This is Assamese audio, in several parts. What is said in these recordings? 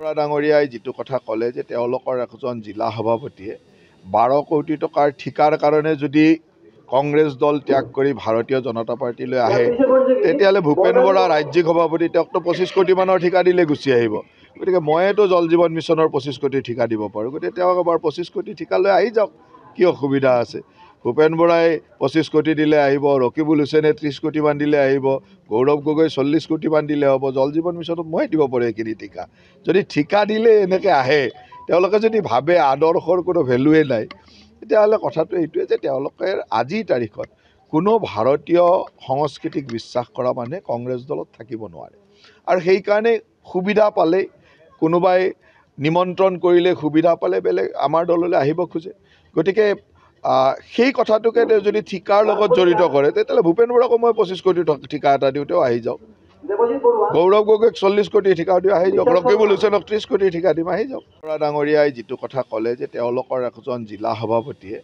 বৰা ডাঙৰীয়াই যিটো কথা ক'লে যে তেওঁলোকৰ এজন জিলা সভাপতিয়ে বাৰ কোটি টকাৰ ঠিকাৰ কাৰণে যদি কংগ্ৰেছ দল ত্যাগ কৰি ভাৰতীয় জনতা পাৰ্টিলৈ আহে তেতিয়াহ'লে ভূপেন বৰা ৰাজ্যিক সভাপতি তেওঁকতো পঁচিছ কোটিমানৰ ঠিকা দিলে গুচি আহিব গতিকে ময়েতো জল জীৱন মিছনৰ পঁচিছ কোটি ঠিকা দিব পাৰোঁ গতিকে তেওঁক এবাৰ পঁচিছ কোটি ঠিকালৈ আহি যাওক কি অসুবিধা আছে ভূপেন বৰাই পঁচিছ কোটি দিলে আহিব ৰকিবুল হুছেনে ত্ৰিছ কোটিমান দিলে আহিব গৌৰৱ গগৈ চল্লিছ কোটিমান দিলে হ'ব জল জীৱন মিছনত মই দিব পাৰোঁ এইখিনি ঠিকা যদি ঠিকা দিলে এনেকৈ আহে তেওঁলোকে যদি ভাবে আদৰ্শৰ কোনো ভেলুৱে নাই তেতিয়াহ'লে কথাটো এইটোৱে যে তেওঁলোকে আজিৰ তাৰিখত কোনো ভাৰতীয় সংস্কৃতিক বিশ্বাস কৰা মানুহে কংগ্ৰেছ দলত থাকিব নোৱাৰে আৰু সেইকাৰণে সুবিধা পালেই কোনোবাই নিমন্ত্ৰণ কৰিলে সুবিধা পালে বেলেগ আমাৰ দললৈ আহিব খোজে গতিকে সেই কথাটোকে তেওঁ যদি ঠিকাৰ লগত জড়িত কৰে তেতিয়াহ'লে ভূপেন বৰাকো মই পঁচিছ কোটি ঠিকা এটা দিওঁ তেওঁ আহি যাওক গৌৰৱ গগৈক চল্লিছ কোটি ঠিকা দিওঁ আহি যাওক ৰকিবুল হুছেনক ত্ৰিছ কোটি ঠিকা দিম আহি যাওক বৰা ডাঙৰীয়াই যিটো কথা ক'লে যে তেওঁলোকৰ এজন জিলা সভাপতিয়ে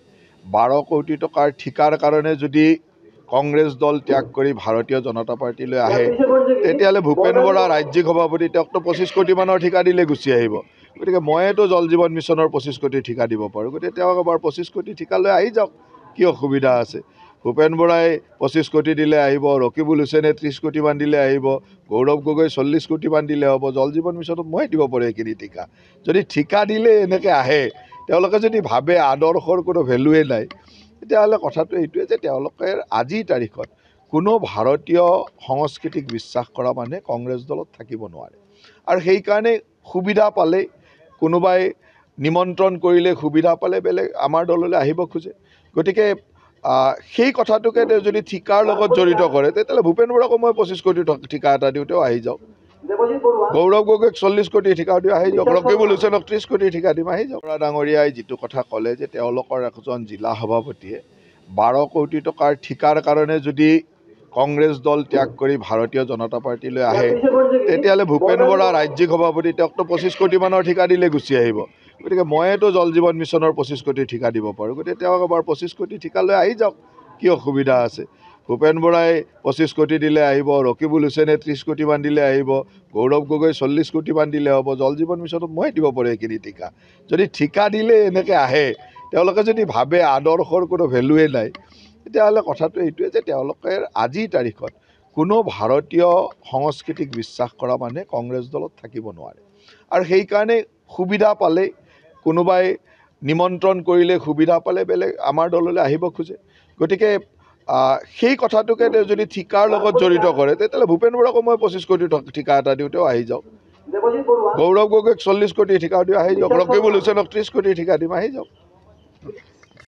বাৰ কোটি টকাৰ ঠিকাৰ কাৰণে যদি কংগ্ৰেছ দল ত্যাগ কৰি ভাৰতীয় জনতা পাৰ্টিলৈ আহে তেতিয়াহ'লে ভূপেন বৰা ৰাজ্যিক সভাপতি তেওঁকতো পঁচিছ কোটিমানৰ ঠিকা দিলে গুচি আহিব গতিকে ময়েতো জল জীৱন মিছনৰ পঁচিছ কোটি ঠিকা দিব পাৰোঁ গতিকে তেওঁ এবাৰ পঁচিছ কোটি ঠিকা লৈ আহি যাওক কি অসুবিধা আছে ভূপেন বৰাই পঁচিছ কোটি দিলে আহিব ৰকিবুল হুছেইনে ত্ৰিছ কোটিমান দিলে আহিব গৌৰৱ গগৈ চল্লিছ কোটিমান দিলে হ'ব জল জীৱন মিছনত মই দিব পাৰোঁ এইখিনি ঠিকা যদি ঠিকা দিলে এনেকৈ আহে তেওঁলোকে যদি ভাবে আদৰ্শৰ কোনো ভেলুৱে নাই তেতিয়াহ'লে কথাটো এইটোৱে যে তেওঁলোকে আজিৰ তাৰিখত কোনো ভাৰতীয় সংস্কৃতিক বিশ্বাস কৰা মানুহে কংগ্ৰেছ দলত থাকিব নোৱাৰে আৰু সেইকাৰণে সুবিধা পালেই কোনোবাই নিমন্ত্ৰণ কৰিলে সুবিধা পালে বেলেগ আমাৰ দললৈ আহিব খোজে গতিকে সেই কথাটোকে তেওঁ যদি ঠিকাৰ লগত জড়িত কৰে তেতিয়াহ'লে ভূপেন বৰাকো মই পঁচিছ কোটি ঠিকা এটা দিওঁ তেওঁ আহি যাওক গৌৰৱ গগৈক চল্লিছ কোটি ঠিকা দিওঁ আহি যাওক ৰকিব লোচনক ত্ৰিছ কোটি ঠিকা দিম আহি যাওক ৰা ডাঙৰীয়াই যিটো কথা ক'লে যে তেওঁলোকৰ এজন জিলা সভাপতিয়ে বাৰ কোটি টকাৰ ঠিকাৰ কাৰণে যদি কংগ্ৰেছ দল ত্যাগ কৰি ভাৰতীয় জনতা পাৰ্টিলৈ আহে তেতিয়াহ'লে ভূপেন বৰা ৰাজ্যিক সভাপতি তেওঁকতো পঁচিছ কোটি মানৰ ঠিকা দিলে গুচি আহিব গতিকে ময়েতো জল জীৱন মিছনৰ পঁচিছ কোটি ঠিকা দিব পাৰোঁ গতিকে তেওঁক এবাৰ পঁচিছ কোটি ঠিকালৈ আহি যাওক কি অসুবিধা আছে ভূপেন বৰাই পঁচিছ কোটি দিলে আহিব ৰকিবুল হুছেইনে ত্ৰিছ কোটিমান দিলে আহিব গৌৰৱ গগৈ চল্লিছ কোটিমান দিলে হ'ব জল জীৱন মিছনত মই দিব পাৰোঁ এইখিনি ঠিকা যদি ঠিকা দিলে এনেকৈ আহে তেওঁলোকে যদি ভাবে আদৰ্শৰ কোনো ভেলুৱে নাই তেতিয়াহ'লে কথাটো এইটোৱে যে তেওঁলোকে আজিৰ তাৰিখত কোনো ভাৰতীয় সংস্কৃতিক বিশ্বাস কৰা মানুহে কংগ্ৰেছ দলত থাকিব নোৱাৰে আৰু সেইকাৰণে সুবিধা পালেই কোনোবাই নিমন্ত্ৰণ কৰিলে সুবিধা পালে বেলেগ আমাৰ দললৈ আহিব খোজে গতিকে সেই কথাটোকে যদি ঠিকাৰ লগত জড়িত কৰে তেতিয়াহ'লে ভূপেন বৰাকো মই পঁচিছ কোটি ঠিকা এটা দিওঁ তেওঁ আহি যাওক গৌৰৱ গগৈক চল্লিছ কোটি ঠিকা দিওঁ আহি যাওক ৰকিবুল হুছেনক ত্ৰিছ কোটি ঠিকা দিম আহি যাওক